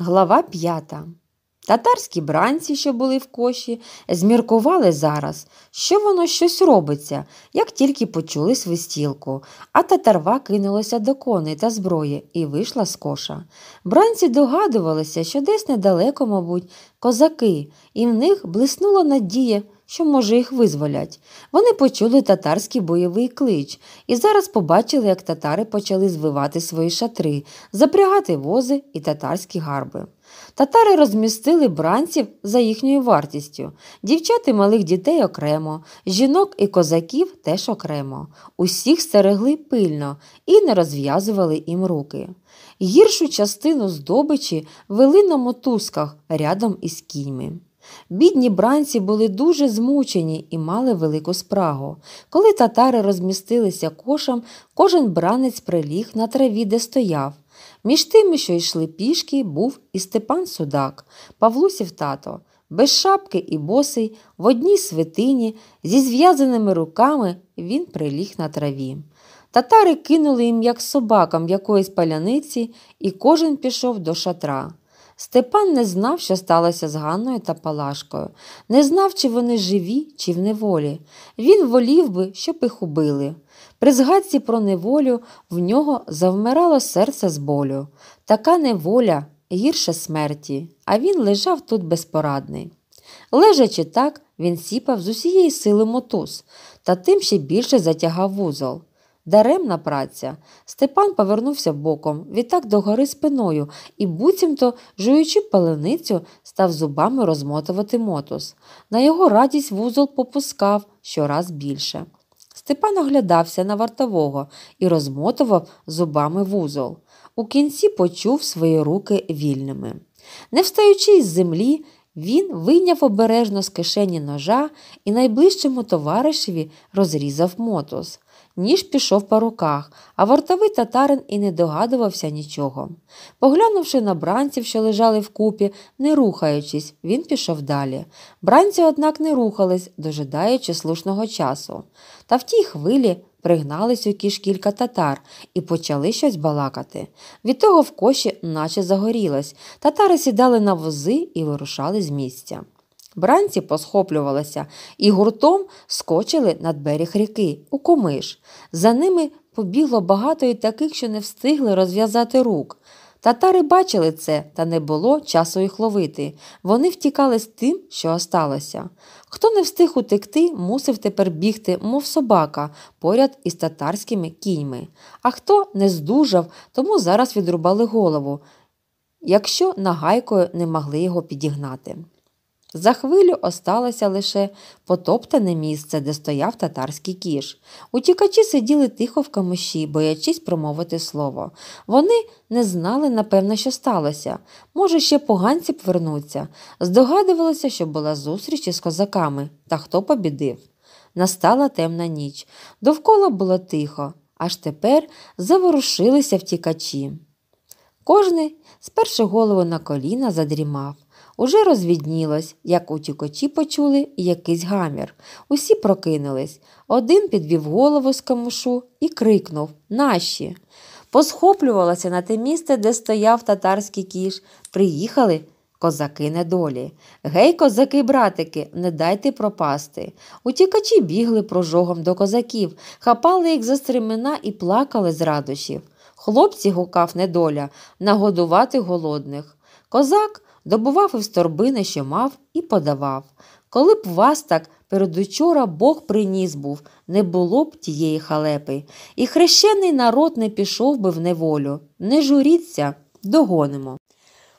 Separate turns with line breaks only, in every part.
Глава п'ята. Татарські бранці, що були в коші, зміркували зараз, що воно щось робиться, як тільки почули свистілку, а татарва кинулася до коней та зброї і вийшла з коша. Бранці догадувалися, що десь недалеко, мабуть, козаки, і в них блиснула надія що, може, їх визволять. Вони почули татарський бойовий клич і зараз побачили, як татари почали звивати свої шатри, запрягати вози і татарські гарби. Татари розмістили бранців за їхньою вартістю, дівчат і малих дітей окремо, жінок і козаків теж окремо. Усіх стерегли пильно і не розв'язували їм руки. Гіршу частину здобичі вели на мотузках рядом із кіньми. Бідні бранці були дуже змучені і мали велику спрагу. Коли татари розмістилися кошем, кожен бранець приліг на траві, де стояв. Між тими, що йшли пішки, був і Степан Судак, Павлусів тато, без шапки і босий, в одній свитині, зі зв'язаними руками він приліг на траві. Татари кинули їм, як собакам, якоїсь паляниці, і кожен пішов до шатра. Степан не знав, що сталося з Ганною та Палашкою, не знав, чи вони живі, чи в неволі. Він волів би, щоб їх убили. При згадці про неволю в нього завмирало серце з болю. Така неволя гірше смерті, а він лежав тут безпорадний. Лежачи так, він сіпав з усієї сили мотуз та тим ще більше затягав вузол. Даремна праця. Степан повернувся боком, відтак догори спиною і, буцімто, жуючи паленицю, став зубами розмотувати мотус. На його радість вузол попускав щораз більше. Степан оглядався на вартового і розмотував зубами вузол. У кінці почув свої руки вільними. Не встаючи з землі, він вийняв обережно з кишені ножа і найближчому товаришеві розрізав мотус. Ніж пішов по руках, а вартовий татарин і не догадувався нічого. Поглянувши на бранців, що лежали вкупі, не рухаючись, він пішов далі. Бранці, однак, не рухались, дожидаючи слушного часу. Та в тій хвилі. Пригнались у кіш кілька татар і почали щось балакати. Від того в коші наче загорілось. Татари сідали на вози і вирушали з місця. Бранці посхоплювалися і гуртом скочили над берег ріки у комиш. За ними побігло багато і таких, що не встигли розв'язати рук. Татари бачили це, та не було часу їх ловити. Вони втікали з тим, що осталося. Хто не встиг утекти, мусив тепер бігти, мов собака, поряд із татарськими кіньми. А хто не здужав, тому зараз відрубали голову, якщо нагайкою не могли його підігнати. За хвилю осталося лише потоптане місце, де стояв татарський кіш. Утікачі сиділи тихо в камуші, боячись промовити слово. Вони не знали, напевно, що сталося. Може, ще поганці повернуться. Здогадувалися, що була зустріч із козаками та хто побідив. Настала темна ніч. Довкола було тихо, аж тепер заворушилися втікачі. Кожний, сперши голову на коліна, задрімав. Уже розвіднілось, як утікачі почули якийсь гамір. Усі прокинулись. Один підвів голову з камушу і крикнув Наші. Посхоплювалося на те місце, де стояв татарський кіш. Приїхали. Козаки недолі. Гей, козаки, братики, не дайте пропасти. Утікачі бігли прожогом до козаків, хапали їх за стремена і плакали з радощів. Хлопці гукав недоля нагодувати голодних. Козак добував із торбини, що мав, і подавав. Коли б вас так передучора Бог приніс був, не було б тієї халепи, і хрещений народ не пішов би в неволю. Не журіться, догонимо.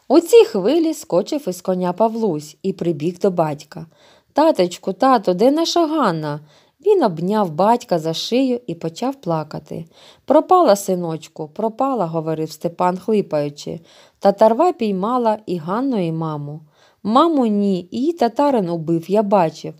У цій хвилі скочив із коня Павлусь і прибіг до батька. Таточку, тато, де наша Ганна? Він обняв батька за шию і почав плакати. Пропала, синочку, пропала, говорив Степан, хлипаючи. Татарва піймала і Ганну, і маму. Маму, ні, її татарин убив, я бачив.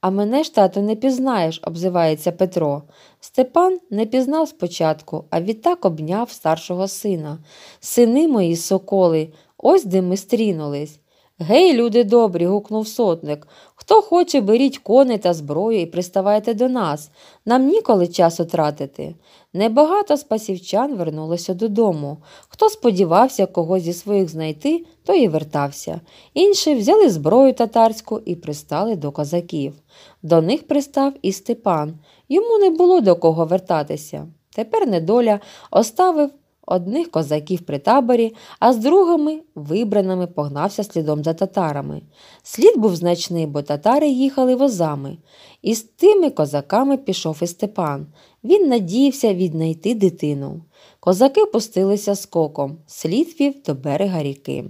А мене ж, тату, не пізнаєш, обзивається Петро. Степан не пізнав спочатку, а відтак обняв старшого сина. Сини мої соколи, ось де ми стрінулись. Гей, люди добрі, гукнув сотник. Хто хоче, беріть кони та зброю і приставайте до нас. Нам ніколи часу тратити. Небагато спасівчан вернулося додому. Хто сподівався когось зі своїх знайти, той і вертався. Інші взяли зброю татарську і пристали до козаків. До них пристав і Степан. Йому не було до кого вертатися. Тепер недоля оставив Одних козаків при таборі, а з другими вибраними погнався слідом за татарами. Слід був значний, бо татари їхали возами. І з тими козаками пішов і Степан. Він надіявся віднайти дитину. Козаки пустилися скоком, слід вів до берега ріки.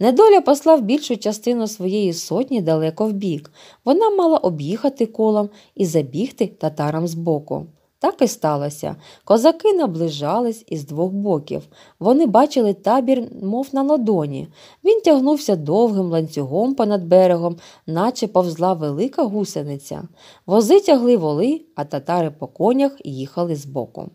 Недоля послав більшу частину своєї сотні далеко вбік. Вона мала об'їхати колом і забігти татарам збоку. Так і сталося. Козаки наближались із двох боків. Вони бачили табір, мов на ладоні. Він тягнувся довгим ланцюгом понад берегом, наче повзла велика гусениця. Вози тягли воли, а татари по конях їхали збоку.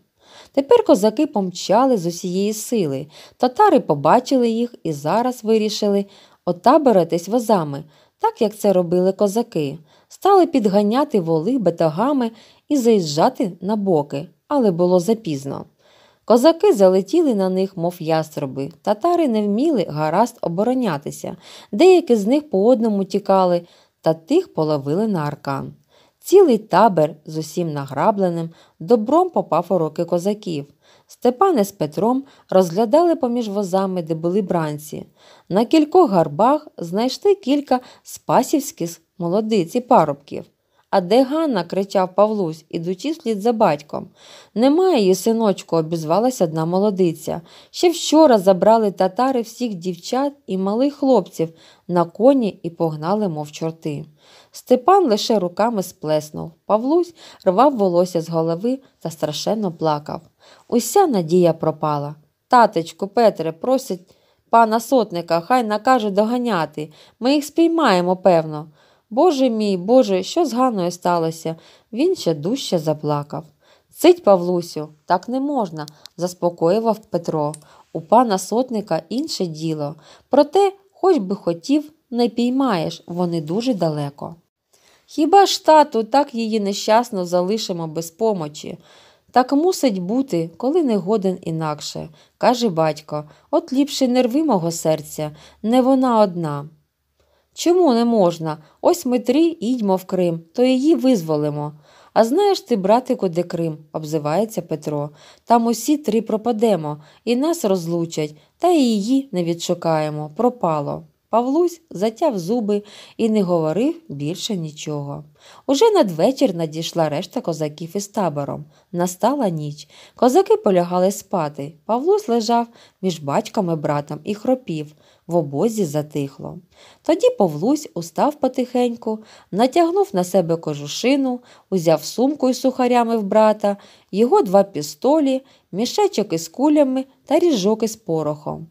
Тепер козаки помчали з усієї сили. Татари побачили їх і зараз вирішили отаборитись возами, так як це робили козаки стали підганяти воли бетагами і заїжджати на боки, але було запізно. Козаки залетіли на них, мов яструби, татари не вміли гаразд оборонятися, деякі з них по одному тікали та тих половили на аркан. Цілий табір з усім награбленим добром попав у руки козаків. Степане з Петром розглядали поміж возами, де були бранці. На кількох гарбах знайшли кілька спасівських молодиці парубків. А де Ганна? кричав Павлусь, ідучи слід за батьком. Немає її, синочку, обізвалась одна молодиця. Ще вчора забрали татари всіх дівчат і малих хлопців на коні і погнали, мов чорти. Степан лише руками сплеснув. Павлусь рвав волосся з голови та страшенно плакав. Уся надія пропала. Татечку Петре, просить пана сотника, хай накаже доганяти. Ми їх спіймаємо, певно. Боже мій, Боже, що зганою сталося? Він ще дужче заплакав. Цить, Павлусю, так не можна, заспокоював Петро. У пана сотника інше діло. Проте, хоч би хотів, не піймаєш, вони дуже далеко. Хіба ж тату так її нещасно залишимо без помочі? Так мусить бути, коли не годен інакше, каже батько, от ліпше нерви мого серця, не вона одна. Чому не можна? Ось ми три їдьмо в Крим, то її визволимо. А знаєш ти, братику, де Крим, обзивається Петро. Там усі три пропадемо, і нас розлучать, та і її не відшукаємо. Пропало. Павлусь затяв зуби і не говорив більше нічого. Уже надвечір надійшла решта козаків із табором. Настала ніч. Козаки полягали спати. Павлусь лежав між батьком і братом і хропів. В обозі затихло. Тоді Павлусь устав потихеньку, натягнув на себе кожушину, узяв сумку із сухарями в брата, його два пістолі, мішечок із кулями та ріжок із порохом.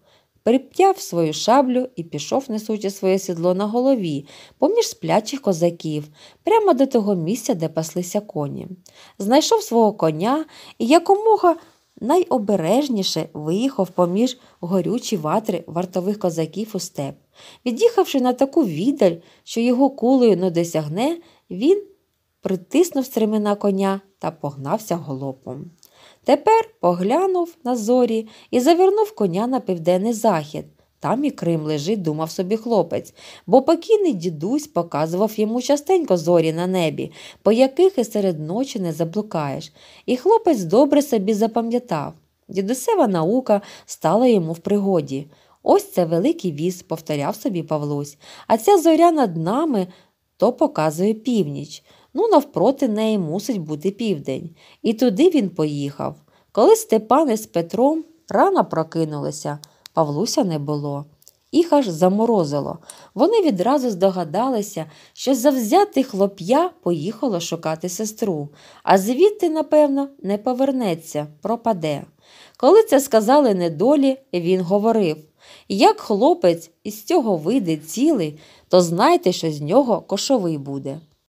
Прип'яв свою шаблю і пішов, несучи своє сідло на голові, поміж сплячих козаків, прямо до того місця, де паслися коні. Знайшов свого коня і якомога. Найобережніше виїхав поміж горючі ватри вартових козаків у степ. Від'їхавши на таку віддаль, що його кулею не досягне, він притиснув стремена коня та погнався голопом. Тепер поглянув на зорі і завернув коня на південний захід. Там і Крим лежить, думав собі хлопець, бо покійний дідусь показував йому частенько зорі на небі, по яких і серед ночі не заблукаєш. І хлопець добре собі запам'ятав. Дідусева наука стала йому в пригоді. Ось це великий віз, повторяв собі Павлусь, а ця зоря над нами то показує північ ну навпроти неї мусить бути південь. І туди він поїхав. Коли Степан із Петром рано прокинулися, Павлуся не було. Їх аж заморозило. Вони відразу здогадалися, що завзяти хлоп'я поїхало шукати сестру, а звідти, напевно, не повернеться, пропаде. Коли це сказали недолі, він говорив як хлопець із цього вийде цілий, то знайте, що з нього кошовий буде.